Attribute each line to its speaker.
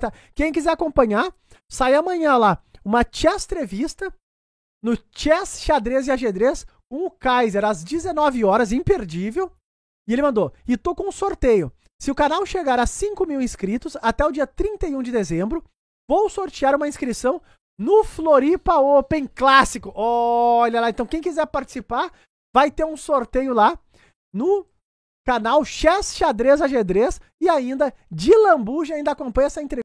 Speaker 1: Tá. Quem quiser acompanhar, sai amanhã lá uma chess entrevista no Chess Xadrez e ag com o Kaiser às 19 horas, imperdível. E ele mandou: E tô com um sorteio. Se o canal chegar a 5 mil inscritos até o dia 31 de dezembro, vou sortear uma inscrição no Floripa Open Clássico. Olha lá, então quem quiser participar, vai ter um sorteio lá no canal Chess Xadrez ag e ainda de Lambuja ainda acompanha essa entrevista.